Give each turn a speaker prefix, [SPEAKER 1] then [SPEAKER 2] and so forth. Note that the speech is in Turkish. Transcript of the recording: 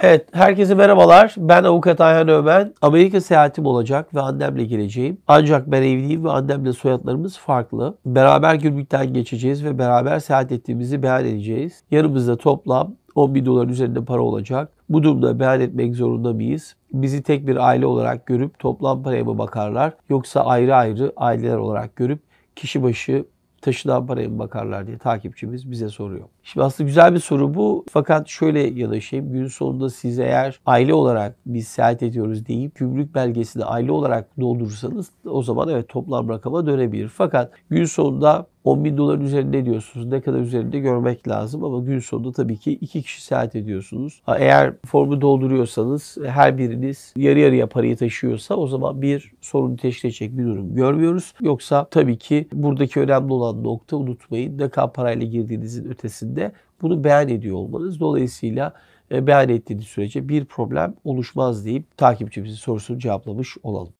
[SPEAKER 1] Evet, herkese merhabalar. Ben avukat Ayhan Ömen. Amerika seyahatim olacak ve annemle geleceğim. Ancak ben evliyim ve annemle soyadlarımız farklı. Beraber gümrükten geçeceğiz ve beraber seyahat ettiğimizi beyan edeceğiz. Yanımızda toplam 10 bin dolar üzerinde para olacak. Bu durumda beyan etmek zorunda mıyız? Bizi tek bir aile olarak görüp toplam paraya mı bakarlar? Yoksa ayrı ayrı aileler olarak görüp kişi başı taşıda paraya mı bakarlar diye takipçimiz bize soruyor. Şimdi aslında güzel bir soru bu. Fakat şöyle yanaşayım. Gün sonunda siz eğer aile olarak biz seyahat ediyoruz deyip gümrük belgesini aile olarak doldurursanız o zaman evet toplam rakama dönebilir. Fakat gün sonunda 10 bin dolar üzerinde diyorsunuz. Ne kadar üzerinde görmek lazım ama gün sonunda tabii ki iki kişi seyahat ediyorsunuz. Eğer formu dolduruyorsanız e, her biriniz yarı yarıya parayı taşıyorsa o zaman bir sorun teşkil edecek bir durum görmüyoruz. Yoksa tabii ki buradaki önemli olan nokta unutmayın ne kadar parayla girdiğinizin ötesinde bunu beyan ediyor olmanız. Dolayısıyla e, beyan ettiğiniz sürece bir problem oluşmaz deyip takipçimizin sorusunu cevaplamış olalım.